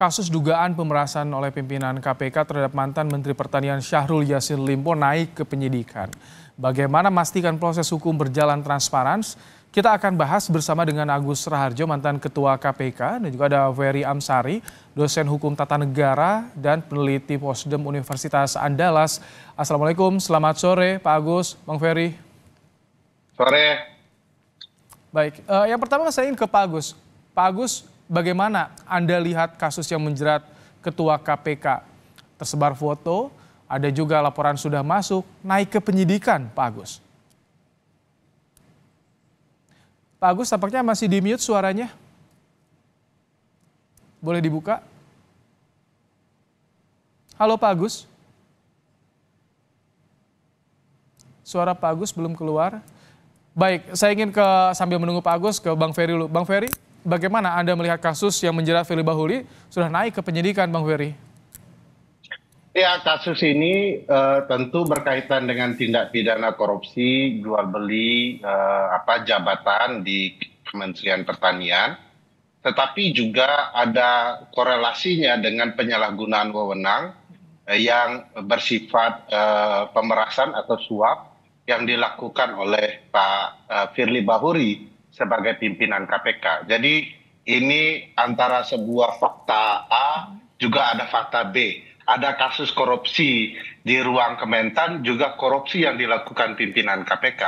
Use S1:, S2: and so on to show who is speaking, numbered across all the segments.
S1: Kasus dugaan pemerasan oleh pimpinan KPK terhadap mantan Menteri Pertanian Syahrul Yassin Limpo naik ke penyidikan. Bagaimana memastikan proses hukum berjalan transparan? Kita akan bahas bersama dengan Agus Raharjo, mantan Ketua KPK, dan juga ada Ferry Amsari, dosen hukum tata negara dan peneliti Posdem Universitas Andalas. Assalamualaikum, selamat sore Pak Agus, Bang Ferry. Sore. Baik, eh, yang pertama saya ingin ke Pak Agus. Pak Agus, bagaimana Anda lihat kasus yang menjerat Ketua KPK? Tersebar foto, ada juga laporan sudah masuk, naik ke penyidikan, Pak Agus. Pak Agus tampaknya masih di mute suaranya. Boleh dibuka? Halo Pak Agus. Suara Pak Agus belum keluar. Baik, saya ingin ke sambil menunggu Pak Agus ke Bang Ferry dulu. Bang Ferry, bagaimana Anda melihat kasus yang menjerat Firly Bahuli sudah naik ke penyidikan, Bang Ferry?
S2: Ya, kasus ini uh, tentu berkaitan dengan tindak pidana korupsi, jual beli uh, apa jabatan di Kementerian Pertanian. Tetapi juga ada korelasinya dengan penyalahgunaan wewenang uh, yang bersifat uh, pemerasan atau suap yang dilakukan oleh Pak uh, Firly Bahuri sebagai pimpinan KPK. Jadi ini antara sebuah fakta A juga ada fakta B. Ada kasus korupsi di ruang Kementan juga korupsi yang dilakukan pimpinan KPK.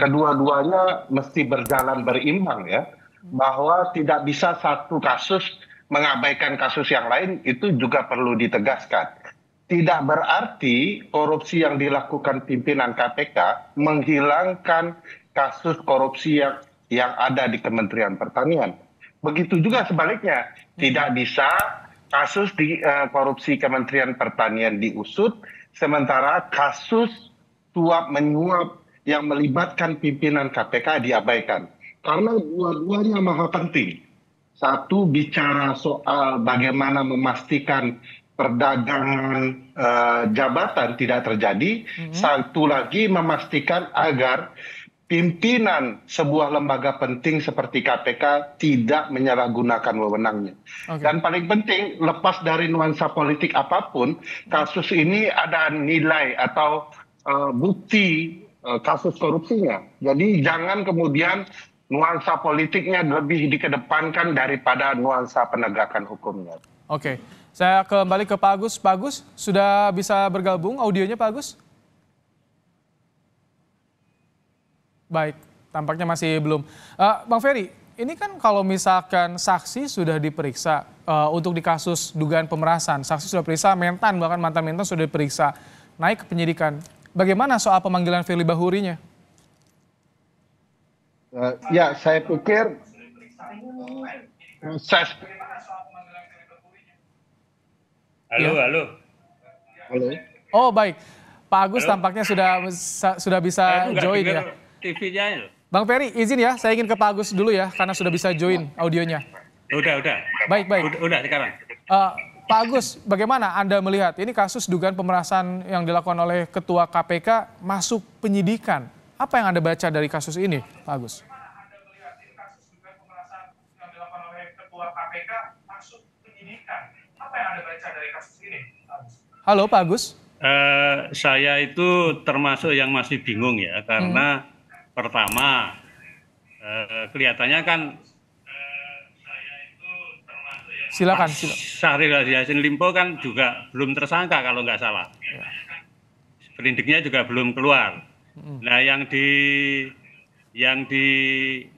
S2: Kedua-duanya mesti berjalan berimbang ya. Bahwa tidak bisa satu kasus mengabaikan kasus yang lain itu juga perlu ditegaskan. Tidak berarti korupsi yang dilakukan pimpinan KPK menghilangkan kasus korupsi yang yang ada di Kementerian Pertanian. Begitu juga sebaliknya, tidak bisa kasus di uh, korupsi Kementerian Pertanian diusut, sementara kasus suap menyuap yang melibatkan pimpinan KPK diabaikan. Karena dua-duanya maha penting. Satu bicara soal bagaimana memastikan perdagangan uh, jabatan tidak terjadi, mm -hmm. satu lagi memastikan agar pimpinan sebuah lembaga penting seperti KPK tidak menyalahgunakan wewenangnya. Okay. Dan paling penting, lepas dari nuansa politik apapun, kasus ini ada nilai atau uh, bukti uh, kasus korupsinya. Jadi jangan kemudian nuansa politiknya lebih dikedepankan daripada nuansa penegakan hukumnya.
S1: Oke, okay. saya kembali ke Pak Agus. Pak Agus, sudah bisa bergabung audionya Pak Agus? Baik, tampaknya masih belum. Uh, Bang Ferry, ini kan kalau misalkan saksi sudah diperiksa uh, untuk di kasus dugaan pemerasan, saksi sudah periksa, mentan bahkan mantan mentan sudah diperiksa, naik ke penyidikan. Bagaimana soal pemanggilan Firly Bahurinya?
S2: Uh, ya, saya pikir
S1: proses. Halo, ya. halo. Halo. Oh, baik. Pak Agus halo. tampaknya sudah sudah bisa join ya.
S3: TV-nya ya?
S1: Bang Ferry, izin ya, saya ingin ke Pak Agus dulu ya, karena sudah bisa join audionya. Ya udah, udah. Baik, baik. Udah, udah sekarang. Uh, Pak Agus, bagaimana Anda melihat ini kasus dugaan pemerasan yang dilakukan oleh Ketua KPK masuk penyidikan? Apa yang Anda baca dari kasus ini, Pak Agus? Halo Pak Agus. Uh, saya
S3: itu termasuk yang masih bingung ya karena hmm pertama eh, kelihatannya kan
S1: silakan silakan
S3: Syahril Yassin Limpo kan juga belum tersangka kalau nggak salah ya. perindiknya juga belum keluar hmm. nah yang di yang di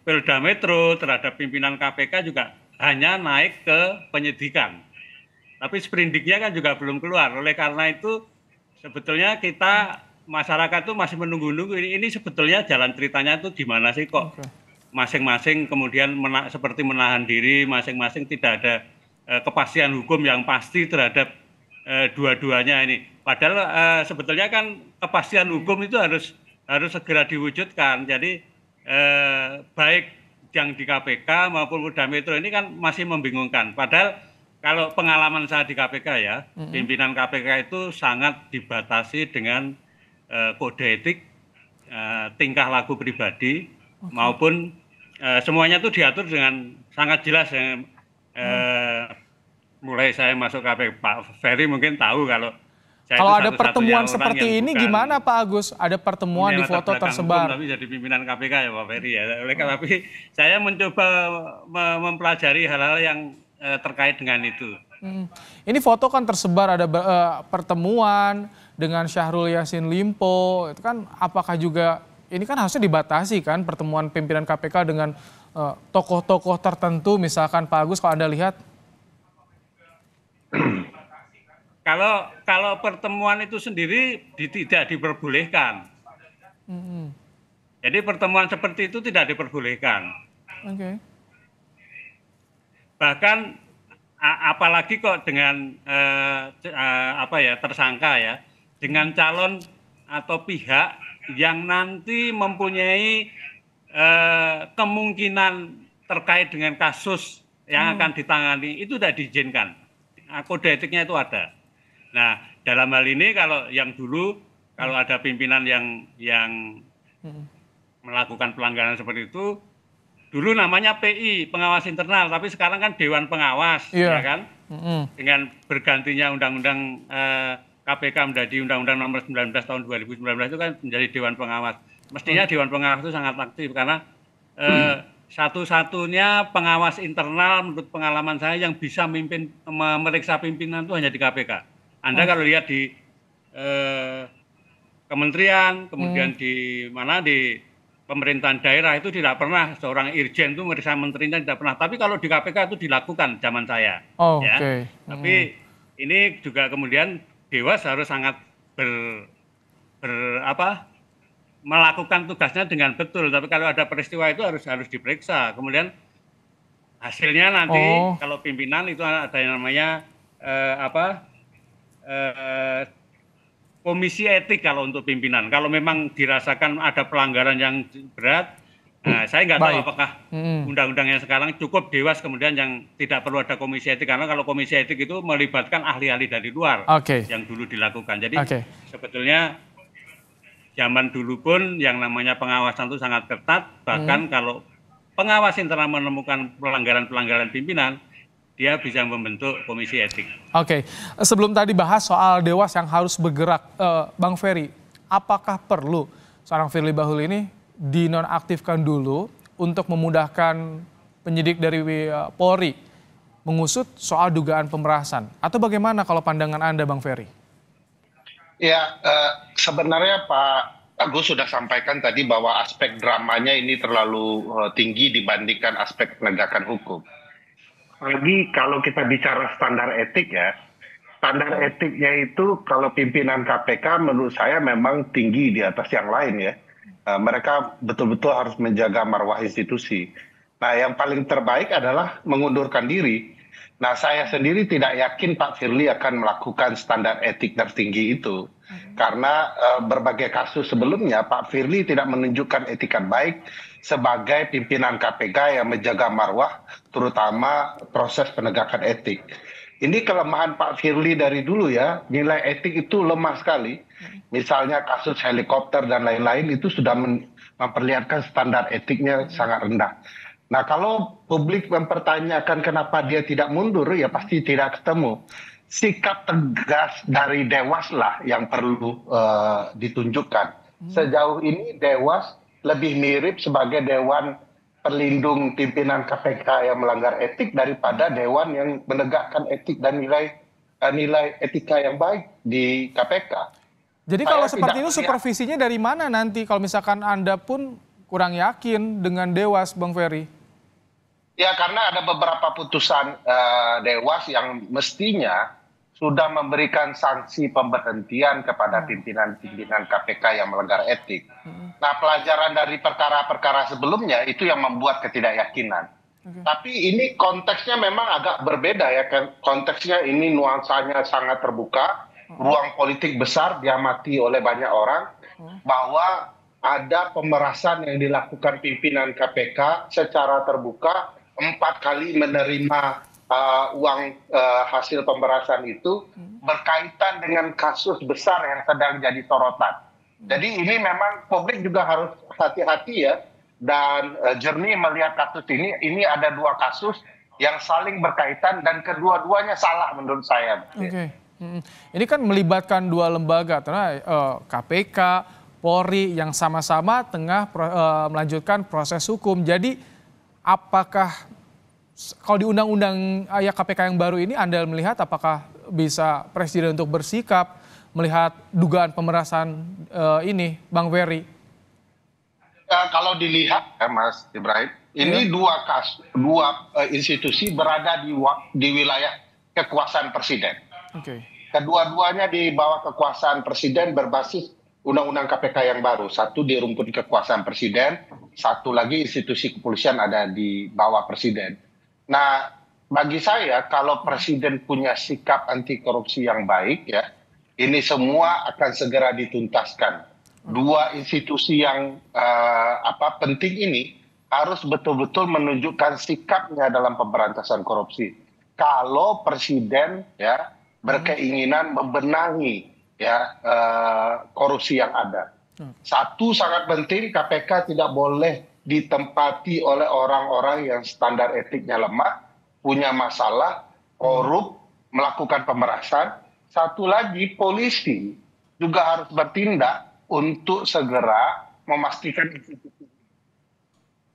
S3: Polda Metro terhadap pimpinan KPK juga hanya naik ke penyidikan tapi sprindiknya kan juga belum keluar oleh karena itu sebetulnya kita masyarakat tuh masih menunggu-nunggu ini, ini sebetulnya jalan ceritanya tuh gimana sih kok masing-masing kemudian mena, seperti menahan diri masing-masing tidak ada eh, kepastian hukum yang pasti terhadap eh, dua-duanya ini. Padahal eh, sebetulnya kan kepastian hukum itu harus harus segera diwujudkan. Jadi baik yang di KPK maupun Polda Metro ini kan masih membingungkan. Padahal kalau pengalaman saya di KPK ya, pimpinan KPK itu sangat dibatasi dengan eh, kode etik, eh, tingkah laku pribadi okay. maupun eh, semuanya itu diatur dengan sangat jelas. Ya, eh, hmm. Mulai saya masuk KPK, Pak Ferry mungkin tahu kalau saya kalau ada pertemuan seperti ini gimana
S1: Pak Agus? Ada pertemuan di foto tersebar. Hukum, tapi
S3: jadi pimpinan KPK ya Pak Ferry ya. Oh. Oleh karena hmm. tapi saya mencoba mempelajari hal-hal yang eh, terkait dengan itu.
S1: Hmm. Ini foto kan tersebar ada eh, pertemuan dengan Syahrul Yasin Limpo, itu kan apakah juga ini kan harusnya dibatasi kan pertemuan pimpinan KPK dengan eh, tokoh-tokoh eh, tertentu misalkan Pak Agus kalau Anda lihat?
S3: kalau kalau pertemuan itu sendiri di, tidak diperbolehkan. Mm -hmm. Jadi pertemuan seperti itu tidak diperbolehkan. Okay bahkan apalagi kok dengan eh, apa ya tersangka ya dengan calon atau pihak yang nanti mempunyai eh, kemungkinan terkait dengan kasus yang hmm. akan ditangani itu tidak diizinkan kode etiknya itu ada nah dalam hal ini kalau yang dulu kalau hmm. ada pimpinan yang yang hmm. melakukan pelanggaran seperti itu dulu namanya PI pengawas internal tapi sekarang kan Dewan Pengawas yeah. ya kan mm -hmm. dengan bergantinya Undang-Undang eh, KPK menjadi Undang-Undang Nomor 19 Tahun 2019 itu kan menjadi Dewan Pengawas mestinya mm. Dewan Pengawas itu sangat aktif karena eh, mm. satu-satunya pengawas internal menurut pengalaman saya yang bisa memimpin memeriksa pimpinan itu hanya di KPK Anda mm. kalau lihat di eh, kementerian kemudian mm. di mana di pemerintahan daerah itu tidak pernah seorang irjen itu merisa menterinya tidak pernah. Tapi kalau di KPK itu dilakukan zaman saya.
S1: Oh, ya. Okay. Tapi
S3: hmm. ini juga kemudian Dewas harus sangat ber, ber apa melakukan tugasnya dengan betul. Tapi kalau ada peristiwa itu harus harus diperiksa. Kemudian hasilnya nanti oh. kalau pimpinan itu ada yang namanya eh, apa eh, komisi etik kalau untuk pimpinan. Kalau memang dirasakan ada pelanggaran yang berat, nah, saya nggak tahu apakah undang-undang yang sekarang cukup dewas kemudian yang tidak perlu ada komisi etik karena kalau komisi etik itu melibatkan ahli-ahli dari luar okay. yang dulu dilakukan. Jadi okay. sebetulnya zaman dulu pun yang namanya pengawasan itu sangat ketat. Bahkan hmm. kalau pengawas internal menemukan pelanggaran-pelanggaran pimpinan, dia bisa membentuk komisi
S1: etik. Oke, okay. sebelum tadi bahas soal dewas yang harus bergerak, eh, Bang Ferry, apakah perlu seorang Firly Bahuli ini dinonaktifkan dulu untuk memudahkan penyidik dari eh, Polri mengusut soal dugaan pemerasan? Atau bagaimana kalau pandangan Anda, Bang Ferry?
S2: Ya, eh, sebenarnya Pak Agus sudah sampaikan tadi bahwa aspek dramanya ini terlalu eh, tinggi dibandingkan aspek penegakan hukum apalagi kalau kita bicara standar etik ya, standar hmm. etiknya itu kalau pimpinan KPK menurut saya memang tinggi di atas yang lain ya. Eh, mereka betul-betul harus menjaga marwah institusi. Nah, yang paling terbaik adalah mengundurkan diri. Nah, saya sendiri tidak yakin Pak Firly akan melakukan standar etik tertinggi itu. Hmm. Karena uh, berbagai kasus sebelumnya Pak Firly tidak menunjukkan etika baik sebagai pimpinan KPK yang menjaga marwah terutama proses penegakan etik. Ini kelemahan Pak Firly dari dulu ya, nilai etik itu lemah sekali. Hmm. Misalnya kasus helikopter dan lain-lain itu sudah memperlihatkan standar etiknya sangat rendah. Nah, kalau publik mempertanyakan kenapa dia tidak mundur, ya pasti tidak ketemu. Sikap tegas dari Dewas lah yang perlu uh, ditunjukkan. Hmm. Sejauh ini Dewas lebih mirip sebagai Dewan Perlindung Pimpinan KPK yang melanggar etik daripada Dewan yang menegakkan etik dan nilai uh, nilai etika yang baik di KPK.
S1: Jadi Saya kalau seperti itu supervisinya dari mana nanti kalau misalkan Anda pun kurang yakin dengan Dewas Bang Ferry?
S2: ya karena ada beberapa putusan eh, dewas yang mestinya sudah memberikan sanksi pemberhentian kepada hmm. pimpinan-pimpinan KPK yang melanggar etik. Hmm. Nah, pelajaran dari perkara-perkara sebelumnya itu yang membuat ketidakyakinan. Hmm. Tapi ini konteksnya memang agak berbeda ya. Kan? Konteksnya ini nuansanya sangat terbuka, ruang politik besar diamati oleh banyak orang bahwa ada pemerasan yang dilakukan pimpinan KPK secara terbuka empat kali menerima uh, uang uh, hasil pemberasan itu hmm. berkaitan dengan kasus besar yang sedang jadi sorotan. Hmm. Jadi ini memang publik juga harus hati-hati ya dan uh, jernih melihat kasus ini. Ini ada dua kasus yang saling berkaitan dan kedua-duanya salah menurut saya.
S1: Okay. Hmm. Ini kan melibatkan dua lembaga, karena uh, KPK, Polri yang sama-sama tengah pro, uh, melanjutkan proses hukum. Jadi apakah kalau di undang-undang ah, ya KPK yang baru ini Anda melihat apakah bisa presiden untuk bersikap melihat dugaan pemerasan uh, ini Bang Ferry?
S2: Uh, kalau dilihat ya Mas Ibrahim, ini yeah. dua kas dua uh, institusi berada di di wilayah kekuasaan presiden. Okay. Kedua-duanya di bawah kekuasaan presiden berbasis undang-undang KPK yang baru. Satu di rumput kekuasaan presiden, satu lagi institusi kepolisian ada di bawah presiden. Nah, bagi saya kalau presiden punya sikap anti korupsi yang baik ya, ini semua akan segera dituntaskan. Dua institusi yang uh, apa penting ini harus betul-betul menunjukkan sikapnya dalam pemberantasan korupsi. Kalau presiden ya berkeinginan membenahi ya uh, korupsi yang ada. Hmm. Satu sangat penting KPK tidak boleh ditempati oleh orang-orang yang standar etiknya lemah, punya masalah, korup, melakukan pemerasan. Satu lagi polisi juga harus bertindak untuk segera memastikan institusi.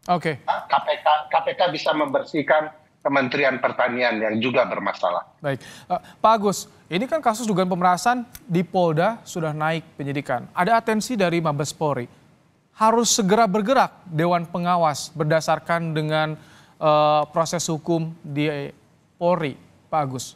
S1: Oke. Okay. KPK
S2: KPK bisa membersihkan Kementerian Pertanian yang juga bermasalah.
S1: Baik, eh, Pak Agus, ini kan kasus dugaan pemerasan di Polda sudah naik penyidikan. Ada atensi dari Mabes Polri. Harus segera bergerak Dewan Pengawas berdasarkan dengan uh, proses hukum di Polri, Pak Agus.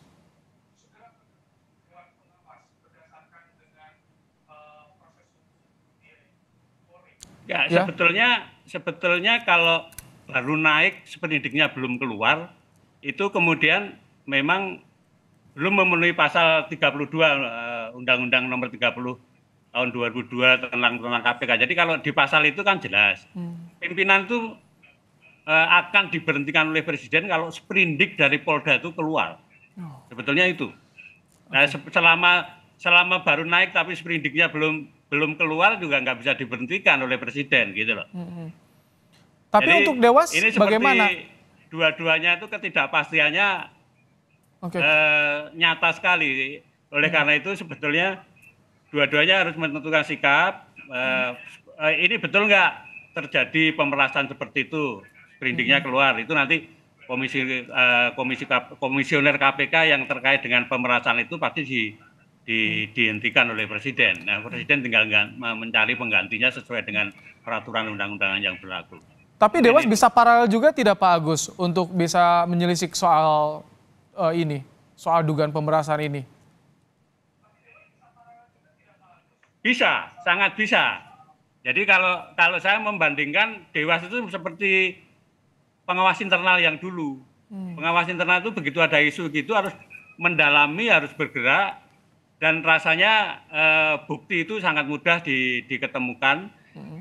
S3: Ya, ya, sebetulnya sebetulnya kalau baru naik, penyidiknya belum keluar, itu kemudian memang belum memenuhi pasal 32 eh, Undang-Undang uh, Nomor 30 tahun 2002 tentang tentang KPK. Jadi kalau di pasal itu kan jelas hmm. pimpinan itu uh, akan diberhentikan oleh presiden kalau sprindik dari Polda itu keluar. Oh. Sebetulnya itu. Nah, selama selama baru naik tapi sprindiknya belum belum keluar juga nggak bisa diberhentikan oleh presiden gitu loh.
S1: Hmm. hmm. Tapi Jadi, untuk Dewas ini seperti, bagaimana?
S3: dua-duanya itu ketidakpastiannya okay. eh, nyata sekali. Oleh hmm. karena itu sebetulnya dua-duanya harus menentukan sikap. Eh, hmm. ini betul nggak terjadi pemerasan seperti itu? Berindingnya hmm. keluar itu nanti komisi eh, komisi komisioner KPK yang terkait dengan pemerasan itu pasti di, di hmm. dihentikan oleh presiden. Nah, presiden tinggal mencari penggantinya sesuai dengan peraturan undang-undangan yang berlaku.
S1: Tapi Dewas bisa paralel juga tidak Pak Agus untuk bisa menyelisik soal uh, ini, soal dugaan pemerasan ini?
S3: Bisa, sangat bisa. Jadi kalau kalau saya membandingkan Dewas itu seperti pengawas internal yang dulu. Hmm. Pengawas internal itu begitu ada isu gitu harus mendalami, harus bergerak dan rasanya uh, bukti itu sangat mudah di, diketemukan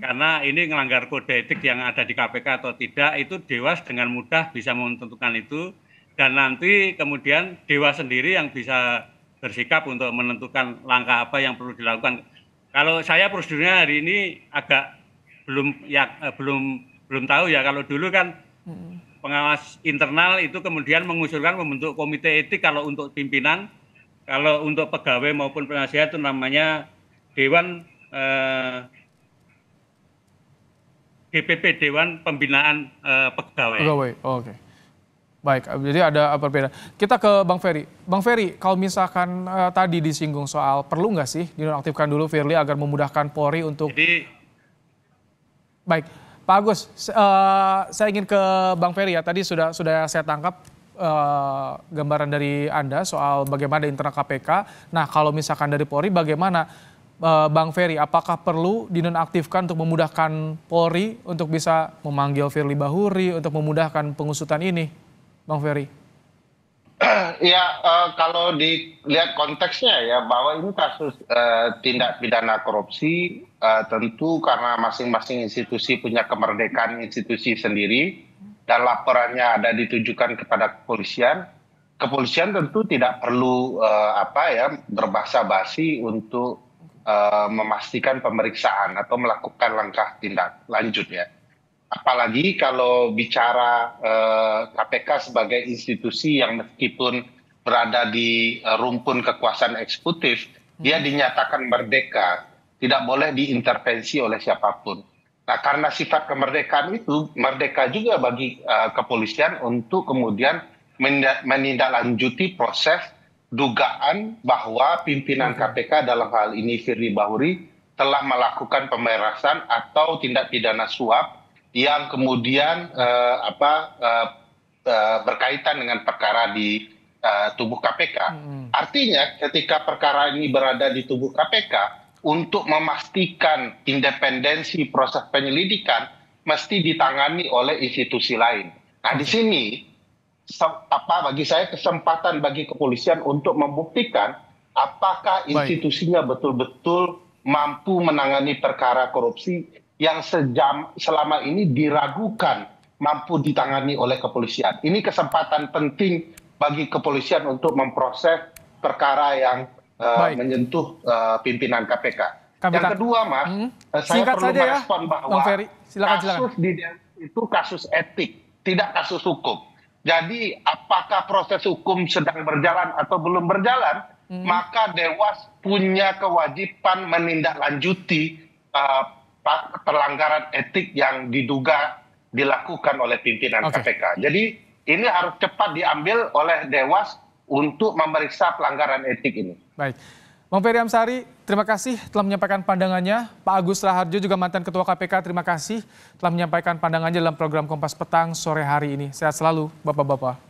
S3: karena ini melanggar kode etik yang ada di KPK atau tidak itu Dewas dengan mudah bisa menentukan itu dan nanti kemudian Dewas sendiri yang bisa bersikap untuk menentukan langkah apa yang perlu dilakukan. Kalau saya prosedurnya hari ini agak belum ya eh, belum belum tahu ya kalau dulu kan pengawas internal itu kemudian mengusulkan membentuk komite etik kalau untuk pimpinan, kalau untuk pegawai maupun penasihat itu namanya dewan eh, DPP Dewan Pembinaan uh,
S1: Pegawai. Pegawai, oh, oke. Okay. Baik, jadi ada eh, perbedaan. Kita ke Bang Ferry. Bang Ferry, kalau misalkan uh, tadi disinggung soal perlu nggak sih dinonaktifkan dulu Firly agar memudahkan Polri untuk... Jadi... Baik, Pak Agus, uh, saya ingin ke Bang Ferry ya. Tadi sudah sudah saya tangkap uh, gambaran dari Anda soal bagaimana internal KPK. Nah, kalau misalkan dari Polri, bagaimana Eh, Bang Ferry, apakah perlu dinonaktifkan untuk memudahkan Polri untuk bisa memanggil Firly Bahuri untuk memudahkan pengusutan ini, Bang Ferry?
S2: Ya, eh, kalau dilihat konteksnya ya bahwa ini kasus eh, tindak pidana korupsi tentu karena masing-masing institusi punya kemerdekaan institusi sendiri dan laporannya ada ditujukan kepada kepolisian kepolisian tentu tidak perlu uh, apa ya berbahasa basi untuk Eh, memastikan pemeriksaan atau melakukan langkah tindak lanjut ya. Apalagi kalau bicara uh, eh, KPK sebagai institusi yang meskipun berada di uh, rumpun kekuasaan eksekutif, hmm. dia dinyatakan merdeka, tidak boleh diintervensi oleh siapapun. Nah, karena sifat kemerdekaan itu, merdeka juga bagi uh, kepolisian untuk kemudian menindaklanjuti proses dugaan bahwa pimpinan kpk dalam hal ini firly bahuri telah melakukan pemerasan atau tindak pidana suap yang kemudian uh, apa uh, berkaitan dengan perkara di uh, tubuh KPK. Hmm. Artinya ketika perkara ini berada di tubuh KPK untuk memastikan independensi proses penyelidikan mesti ditangani oleh institusi lain. Nah, di sini apa bagi saya kesempatan bagi kepolisian untuk membuktikan apakah institusinya betul betul mampu menangani perkara korupsi yang sejam selama ini diragukan mampu ditangani oleh kepolisian. Ini kesempatan penting bagi kepolisian untuk memproses perkara yang uh, menyentuh uh, pimpinan KPK. Kami yang kedua, Mas, hmm. Eh, saya Singkat perlu ya, merespon ya, bahwa silakan, kasus silakan. di itu kasus etik, tidak kasus hukum. Jadi apakah proses hukum sedang berjalan atau belum berjalan, hmm. maka Dewas punya kewajiban menindaklanjuti uh, pelanggaran etik yang diduga dilakukan oleh pimpinan okay. KPK. Jadi ini harus cepat diambil oleh Dewas untuk memeriksa pelanggaran etik ini.
S1: Baik. Bang Ferry Amsari, terima kasih telah menyampaikan pandangannya. Pak Agus Raharjo juga mantan Ketua KPK, terima kasih telah menyampaikan pandangannya dalam program Kompas Petang sore hari ini. Sehat selalu, Bapak-Bapak.